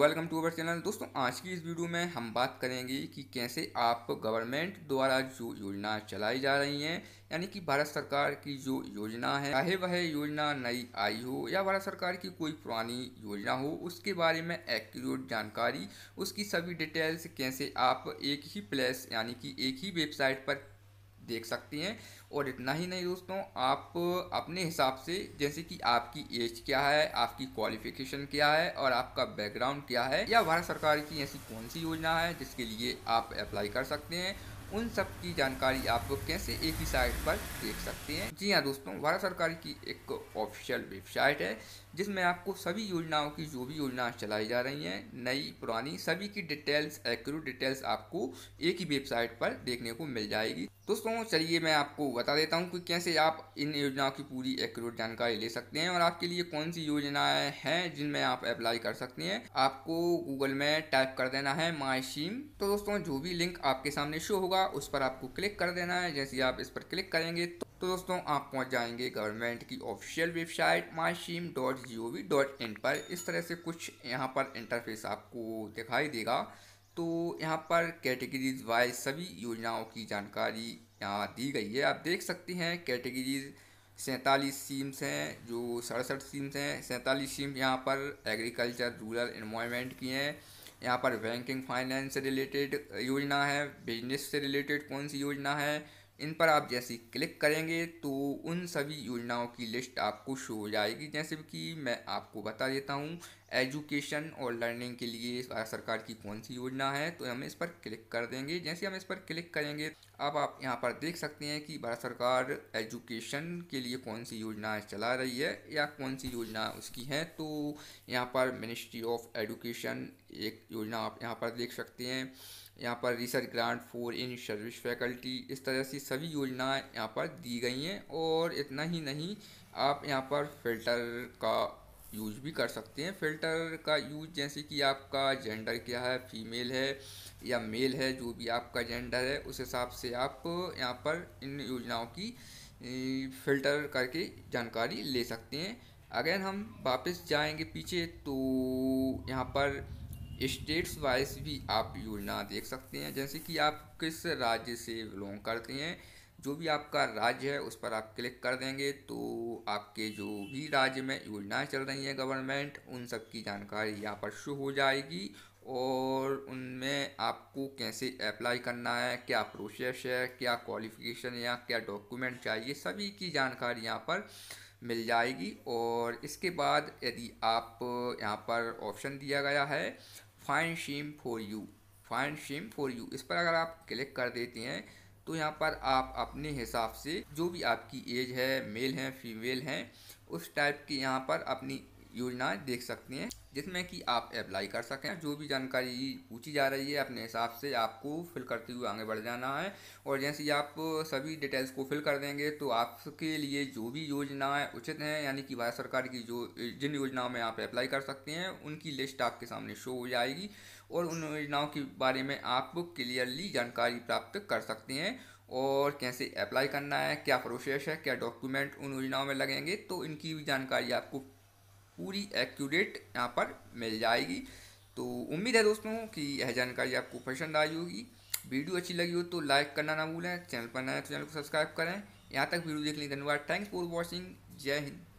welcome to our channel दोस्तों आज की इस वीडियो में हम बात करेंगे कि कैसे आप गवर्नमेंट द्वारा जो योजना चलाई जा रही हैं यानी कि भारत सरकार की जो योजना है चाहे वह योजना नई आई हो या भारत सरकार की कोई पुरानी योजना हो उसके बारे में एक्यूरेट जानकारी उसकी सभी डिटेल्स कैसे आप एक ही प्लेस यानी कि एक ही वेबसाइट पर देख सकती हैं और इतना ही नहीं दोस्तों आप अपने हिसाब से जैसे कि आपकी एज क्या है आपकी क्वालिफिकेशन क्या है और आपका बैकग्राउंड क्या है या भारत सरकार की ऐसी कौन सी योजना है जिसके लिए आप अप्लाई कर सकते हैं उन सब की जानकारी आप कैसे एक ही साइट पर देख सकते हैं जी हाँ दोस्तों भारत सरकार की एक ऑफिशियल वेबसाइट है जिसमें आपको सभी योजनाओं की जो भी योजनाएं चलाई जा रही हैं नई पुरानी सभी की डिटेल्स एक्यूरेट डिटेल्स आपको एक ही वेबसाइट पर देखने को मिल जाएगी दोस्तों चलिए मैं आपको बता देता हूँ कि कैसे आप इन योजनाओं की पूरी एक्यूरेट जानकारी ले सकते हैं और आपके लिए कौन सी योजनाएं हैं जिनमें आप अप्लाई कर सकते हैं आपको गूगल में टाइप कर देना है माई सीम तो दोस्तों जो भी लिंक आपके सामने शो होगा उस पर आपको क्लिक कर देना है जैसे आप इस पर क्लिक करेंगे तो तो दोस्तों आप पहुंच जाएंगे गवर्नमेंट की official website my dot G O V dot in पर इस तरह से कुछ यहाँ पर इंटरफेस आपको दिखाई देगा तो यहाँ पर कैटेगरीज वाइज सभी योजनाओं की जानकारी यहाँ दी गई है आप देख सकते हैं कैटेगरीज सैंतालीस सीम्स हैं जो सड़सठ सीम्स हैं सैंतालीस सीम यहाँ पर एग्रीकल्चर रूरल इन्वायरमेंट की हैं यहाँ पर बैंकिंग फाइनेंस से रिलेटेड योजना है बिजनेस से रिलेटेड कौन सी योजना है इन पर आप जैसे क्लिक करेंगे तो उन सभी योजनाओं की लिस्ट आपको शो हो जाएगी जैसे कि मैं आपको बता देता हूँ एजुकेशन और लर्निंग के लिए सरकार की कौन सी योजना है तो हम इस पर क्लिक कर देंगे जैसे हम इस पर क्लिक करेंगे अब आप यहाँ पर देख सकते हैं कि भारत सरकार एजुकेशन के लिए कौन सी योजनाएँ चला रही है या कौन सी योजना उसकी है तो यहाँ पर मिनिस्ट्री ऑफ एजुकेशन एक योजना आप यहाँ पर देख सकते हैं यहाँ पर research grant for in service faculty इस तरह से सभी योजनाएँ यहाँ पर दी गई हैं और इतना ही नहीं आप यहाँ पर फिल्टर का यूज भी कर सकते हैं फिल्टर का यूज जैसे कि आपका जेंडर क्या है फीमेल है या मेल है जो भी आपका जेंडर है उस हिसाब से आप यहाँ पर इन योजनाओं की फिल्टर करके जानकारी ले सकते हैं अगर हम वापस जाएंगे पीछे तो यहाँ पर स्टेट्स वाइज भी आप योजना देख सकते हैं जैसे कि आप किस राज्य से बिलोंग करते हैं जो भी आपका राज्य है उस पर आप क्लिक कर देंगे तो आपके जो भी राज्य में योजनाएं चल रही हैं गवर्नमेंट उन सब की जानकारी यहाँ पर शो हो जाएगी और उनमें आपको कैसे अप्लाई करना है क्या प्रोसेस है क्या क्वालिफिकेशन या क्या डॉक्यूमेंट चाहिए सभी की जानकारी यहाँ पर मिल जाएगी और इसके बाद यदि आप यहाँ पर ऑप्शन दिया गया है fine scheme for you fine scheme for you इस पर अगर आप क्लिक कर देते हैं तो यहाँ पर आप अपने हिसाब से जो भी आपकी एज है मेल हैं फीमेल हैं उस टाइप की यहाँ पर अपनी योजनाएं देख सकते हैं जिसमें कि आप अप्लाई कर सकें जो भी जानकारी पूछी जा रही है अपने हिसाब से आपको फिल करते हुए आगे बढ़ जाना है और जैसे ही आप सभी डिटेल्स को फिल कर देंगे तो आपके लिए जो भी योजनाएं उचित हैं यानी कि भारत सरकार की जो जिन योजनाओं में आप अप्लाई कर सकते हैं उनकी लिस्ट आपके सामने शो हो जाएगी और उन योजनाओं के बारे में आप क्लियरली जानकारी प्राप्त कर सकते हैं और कैसे अप्लाई करना है क्या प्रोसेस है क्या डॉक्यूमेंट उन योजनाओं में लगेंगे तो इनकी भी जानकारी आपको पूरी एक्यूरेट यहाँ पर मिल जाएगी तो उम्मीद है दोस्तों कि यह जानकारी आपको पसंद आई होगी वीडियो अच्छी लगी हो तो लाइक करना ना भूलें चैनल पर नए तो चैनल को सब्सक्राइब करें यहाँ तक वीडियो देखने धन्यवाद थैंक्स फॉर वॉचिंग जय हिंद